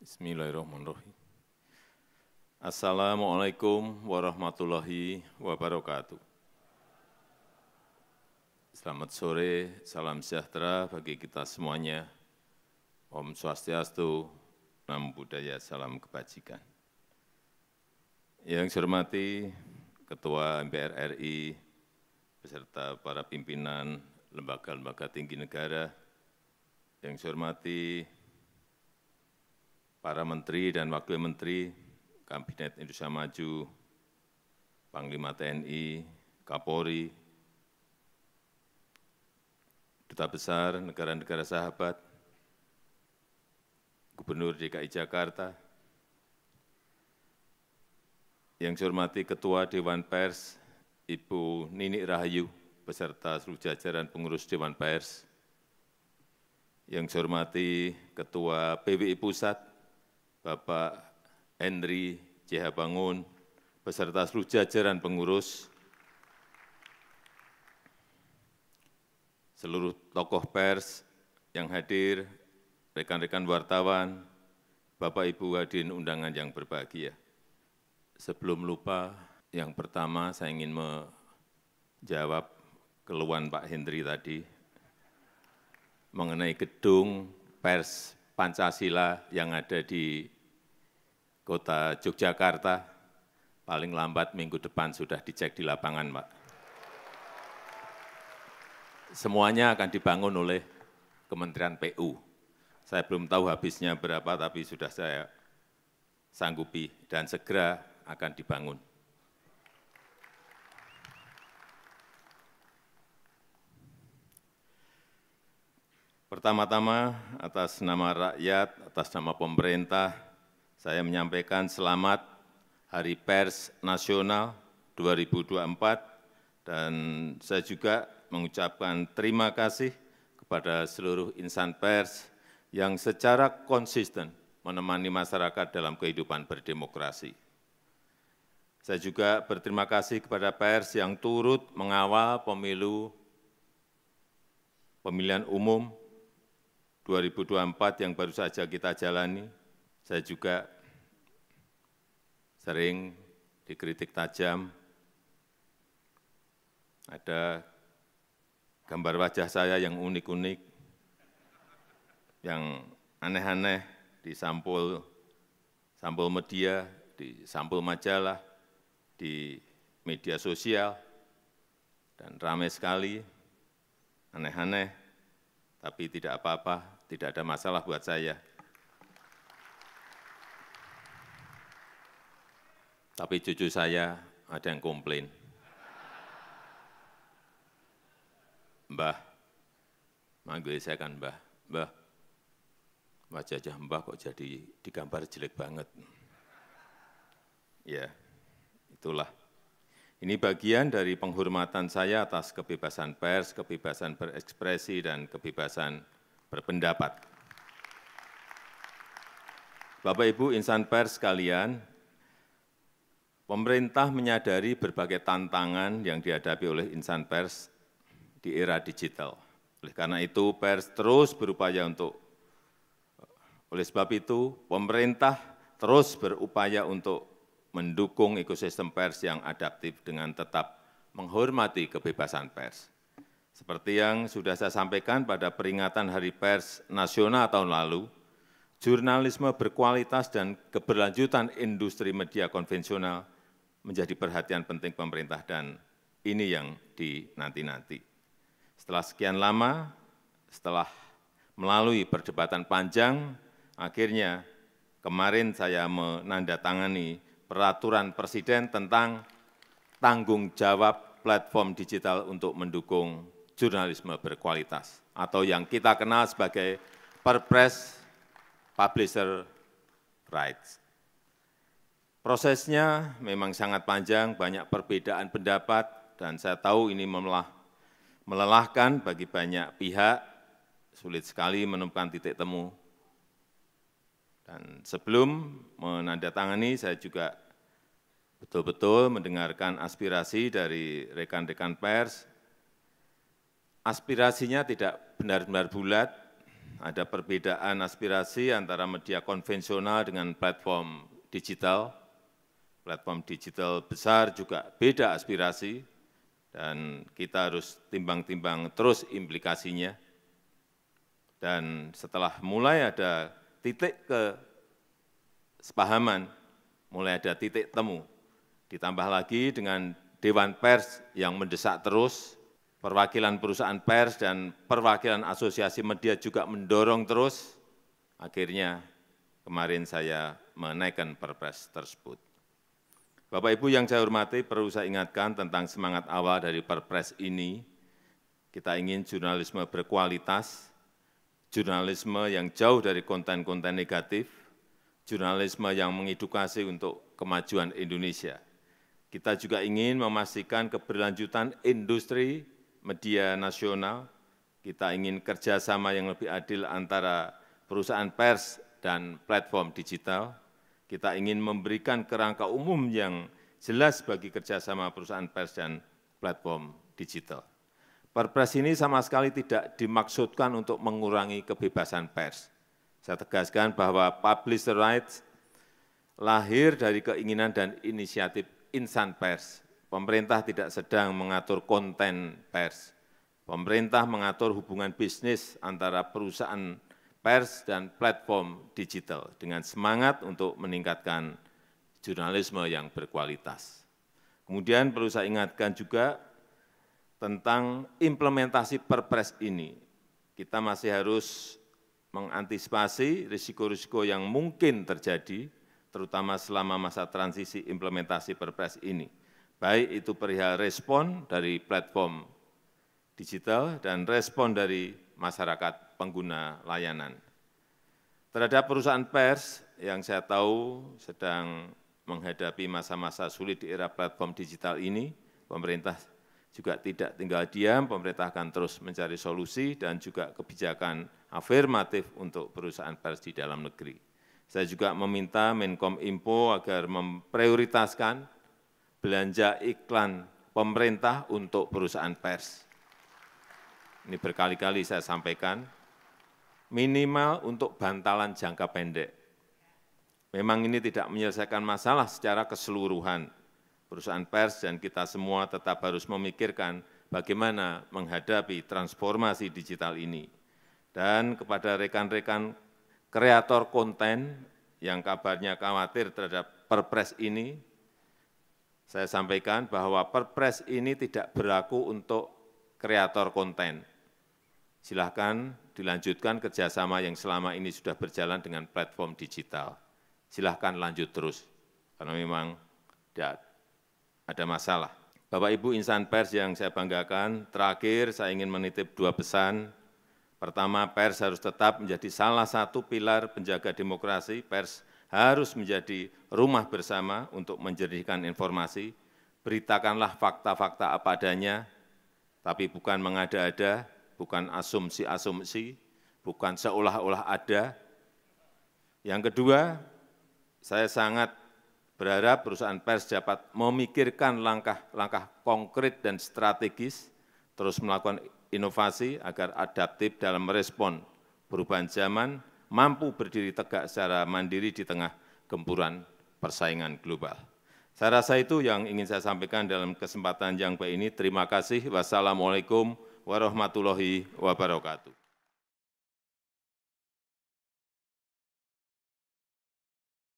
Bismillahirrahmanirrahim. Assalamualaikum warahmatullahi wabarakatuh. Selamat sore, salam sejahtera bagi kita semuanya. Om Swastiastu, Nam Buddhaya, Salam Kebajikan. Yang saya hormati Ketua MPR RI, beserta para pimpinan lembaga-lembaga tinggi negara, yang saya hormati para menteri dan wakil menteri, Kabinet Indonesia Maju, Panglima TNI, Kapolri, Duta Besar negara-negara sahabat, Gubernur DKI Jakarta, yang saya hormati Ketua Dewan Pers, Ibu Nini Rahayu, beserta seluruh jajaran pengurus Dewan Pers, yang saya hormati Ketua PWI Pusat, bapak henry j bangun beserta seluruh jajaran pengurus, seluruh tokoh pers yang hadir, rekan-rekan wartawan, Bapak Ibu Wadin undangan yang berbahagia. Sebelum lupa, yang pertama saya ingin menjawab keluhan Pak Hendri tadi mengenai gedung pers pancasila yang ada di kota Yogyakarta, paling lambat minggu depan sudah dicek di lapangan, Pak. Semuanya akan dibangun oleh Kementerian PU. Saya belum tahu habisnya berapa, tapi sudah saya sanggupi dan segera akan dibangun. Pertama-tama atas nama rakyat, atas nama pemerintah, saya menyampaikan selamat Hari Pers Nasional 2024 dan saya juga mengucapkan terima kasih kepada seluruh insan pers yang secara konsisten menemani masyarakat dalam kehidupan berdemokrasi. Saya juga berterima kasih kepada pers yang turut mengawal pemilu, pemilihan umum 2024 yang baru saja kita jalani, saya juga sering dikritik tajam. Ada gambar wajah saya yang unik-unik, yang aneh-aneh di sampul sampul media, di sampul majalah, di media sosial, dan ramai sekali, aneh-aneh tapi tidak apa-apa, tidak ada masalah buat saya. Tapi cucu saya ada yang komplain. Mbah, manggil saya kan mbah, mbah, wajah mbah kok jadi digambar jelek banget. Ya, itulah ini bagian dari penghormatan saya atas kebebasan pers, kebebasan berekspresi, dan kebebasan berpendapat. Bapak-Ibu insan pers sekalian, pemerintah menyadari berbagai tantangan yang dihadapi oleh insan pers di era digital. Oleh karena itu, pers terus berupaya untuk, oleh sebab itu, pemerintah terus berupaya untuk mendukung ekosistem pers yang adaptif dengan tetap menghormati kebebasan pers. Seperti yang sudah saya sampaikan pada peringatan Hari Pers Nasional tahun lalu, jurnalisme berkualitas dan keberlanjutan industri media konvensional menjadi perhatian penting pemerintah dan ini yang dinanti-nanti. Setelah sekian lama, setelah melalui perdebatan panjang, akhirnya kemarin saya menandatangani peraturan presiden tentang tanggung jawab platform digital untuk mendukung jurnalisme berkualitas atau yang kita kenal sebagai Perpres Publisher Rights. Prosesnya memang sangat panjang, banyak perbedaan pendapat, dan saya tahu ini memelah, melelahkan bagi banyak pihak, sulit sekali menemukan titik temu. Dan sebelum menandatangani, saya juga betul-betul mendengarkan aspirasi dari rekan-rekan pers. Aspirasinya tidak benar-benar bulat, ada perbedaan aspirasi antara media konvensional dengan platform digital. Platform digital besar juga beda aspirasi, dan kita harus timbang-timbang terus implikasinya. Dan setelah mulai ada titik kesepahaman, mulai ada titik temu. Ditambah lagi dengan Dewan Pers yang mendesak terus, perwakilan perusahaan pers dan perwakilan asosiasi media juga mendorong terus. Akhirnya kemarin saya menaikkan perpres tersebut. Bapak Ibu yang saya hormati, perlu saya ingatkan tentang semangat awal dari perpres ini. Kita ingin jurnalisme berkualitas, jurnalisme yang jauh dari konten-konten negatif, jurnalisme yang mengedukasi untuk kemajuan Indonesia. Kita juga ingin memastikan keberlanjutan industri media nasional. Kita ingin kerjasama yang lebih adil antara perusahaan pers dan platform digital. Kita ingin memberikan kerangka umum yang jelas bagi kerjasama perusahaan pers dan platform digital. Perpres ini sama sekali tidak dimaksudkan untuk mengurangi kebebasan pers. Saya tegaskan bahwa publisher rights lahir dari keinginan dan inisiatif insan pers. Pemerintah tidak sedang mengatur konten pers. Pemerintah mengatur hubungan bisnis antara perusahaan pers dan platform digital dengan semangat untuk meningkatkan jurnalisme yang berkualitas. Kemudian perlu saya ingatkan juga tentang implementasi perpres ini. Kita masih harus mengantisipasi risiko-risiko yang mungkin terjadi, terutama selama masa transisi implementasi perpres ini. Baik itu perihal respon dari platform digital dan respon dari masyarakat pengguna layanan. Terhadap perusahaan pers yang saya tahu sedang menghadapi masa-masa sulit di era platform digital ini, pemerintah juga tidak tinggal diam, pemerintah akan terus mencari solusi dan juga kebijakan afirmatif untuk perusahaan pers di dalam negeri. Saya juga meminta Menkom Info agar memprioritaskan belanja iklan pemerintah untuk perusahaan pers. Ini berkali-kali saya sampaikan, minimal untuk bantalan jangka pendek. Memang ini tidak menyelesaikan masalah secara keseluruhan, perusahaan pers dan kita semua tetap harus memikirkan bagaimana menghadapi transformasi digital ini. Dan kepada rekan-rekan kreator konten yang kabarnya khawatir terhadap perpres ini, saya sampaikan bahwa perpres ini tidak berlaku untuk kreator konten. Silahkan dilanjutkan kerjasama yang selama ini sudah berjalan dengan platform digital. Silahkan lanjut terus, karena memang tidak ada masalah. Bapak Ibu insan pers yang saya banggakan, terakhir saya ingin menitip dua pesan. Pertama, pers harus tetap menjadi salah satu pilar penjaga demokrasi. Pers harus menjadi rumah bersama untuk menjernihkan informasi. Beritakanlah fakta-fakta apa adanya, tapi bukan mengada-ada, bukan asumsi-asumsi, bukan seolah-olah ada. Yang kedua, saya sangat Berharap perusahaan pers dapat memikirkan langkah-langkah konkret dan strategis, terus melakukan inovasi agar adaptif dalam merespon perubahan zaman, mampu berdiri tegak secara mandiri di tengah gempuran persaingan global. Saya rasa itu yang ingin saya sampaikan dalam kesempatan yang baik ini. Terima kasih. Wassalamualaikum warahmatullahi wabarakatuh.